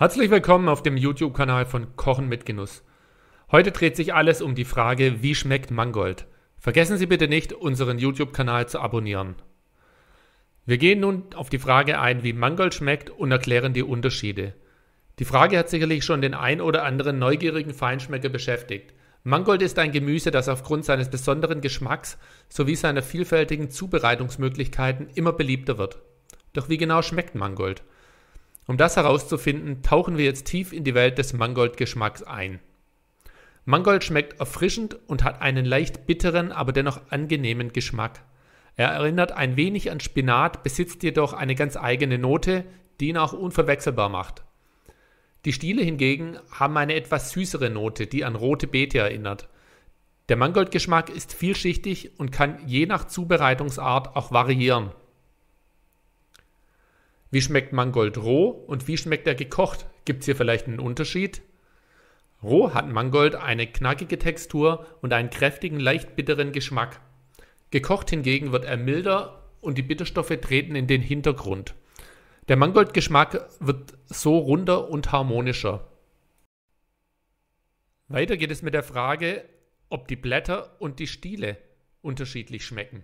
Herzlich willkommen auf dem YouTube-Kanal von Kochen mit Genuss. Heute dreht sich alles um die Frage, wie schmeckt Mangold? Vergessen Sie bitte nicht, unseren YouTube-Kanal zu abonnieren. Wir gehen nun auf die Frage ein, wie Mangold schmeckt und erklären die Unterschiede. Die Frage hat sicherlich schon den ein oder anderen neugierigen Feinschmecker beschäftigt. Mangold ist ein Gemüse, das aufgrund seines besonderen Geschmacks sowie seiner vielfältigen Zubereitungsmöglichkeiten immer beliebter wird. Doch wie genau schmeckt Mangold? Um das herauszufinden, tauchen wir jetzt tief in die Welt des Mangoldgeschmacks ein. Mangold schmeckt erfrischend und hat einen leicht bitteren, aber dennoch angenehmen Geschmack. Er erinnert ein wenig an Spinat, besitzt jedoch eine ganz eigene Note, die ihn auch unverwechselbar macht. Die Stiele hingegen haben eine etwas süßere Note, die an rote Beete erinnert. Der Mangoldgeschmack ist vielschichtig und kann je nach Zubereitungsart auch variieren. Wie schmeckt Mangold roh und wie schmeckt er gekocht? Gibt es hier vielleicht einen Unterschied? Roh hat Mangold eine knackige Textur und einen kräftigen, leicht bitteren Geschmack. Gekocht hingegen wird er milder und die Bitterstoffe treten in den Hintergrund. Der Mangoldgeschmack wird so runder und harmonischer. Weiter geht es mit der Frage, ob die Blätter und die Stiele unterschiedlich schmecken.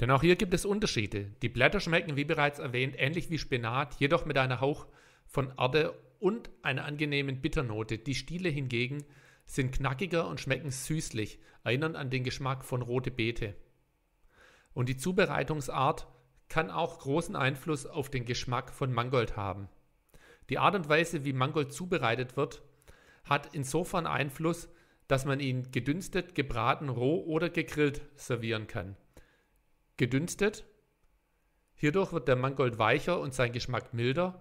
Denn auch hier gibt es Unterschiede. Die Blätter schmecken, wie bereits erwähnt, ähnlich wie Spinat, jedoch mit einer Hauch von Erde und einer angenehmen Bitternote. Die Stiele hingegen sind knackiger und schmecken süßlich, erinnern an den Geschmack von rote Beete. Und die Zubereitungsart kann auch großen Einfluss auf den Geschmack von Mangold haben. Die Art und Weise, wie Mangold zubereitet wird, hat insofern Einfluss, dass man ihn gedünstet, gebraten, roh oder gegrillt servieren kann gedünstet. Hierdurch wird der Mangold weicher und sein Geschmack milder.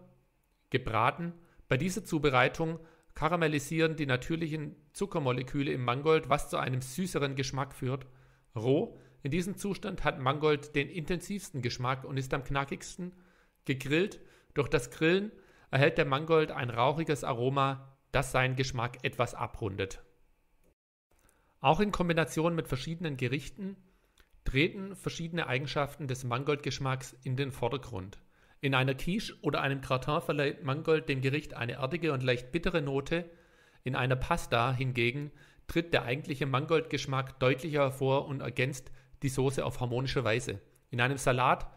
Gebraten. Bei dieser Zubereitung karamellisieren die natürlichen Zuckermoleküle im Mangold, was zu einem süßeren Geschmack führt. Roh. In diesem Zustand hat Mangold den intensivsten Geschmack und ist am knackigsten. Gegrillt. Durch das Grillen erhält der Mangold ein rauchiges Aroma, das seinen Geschmack etwas abrundet. Auch in Kombination mit verschiedenen Gerichten treten verschiedene Eigenschaften des Mangoldgeschmacks in den Vordergrund. In einer Quiche oder einem Gratin verleiht Mangold dem Gericht eine erdige und leicht bittere Note, in einer Pasta hingegen tritt der eigentliche Mangoldgeschmack deutlicher hervor und ergänzt die Soße auf harmonische Weise. In einem Salat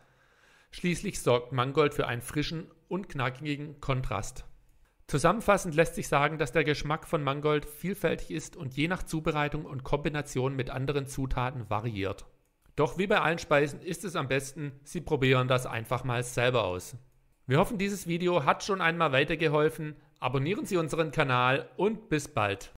schließlich sorgt Mangold für einen frischen und knackigen Kontrast. Zusammenfassend lässt sich sagen, dass der Geschmack von Mangold vielfältig ist und je nach Zubereitung und Kombination mit anderen Zutaten variiert. Doch wie bei allen Speisen ist es am besten, Sie probieren das einfach mal selber aus. Wir hoffen, dieses Video hat schon einmal weitergeholfen. Abonnieren Sie unseren Kanal und bis bald.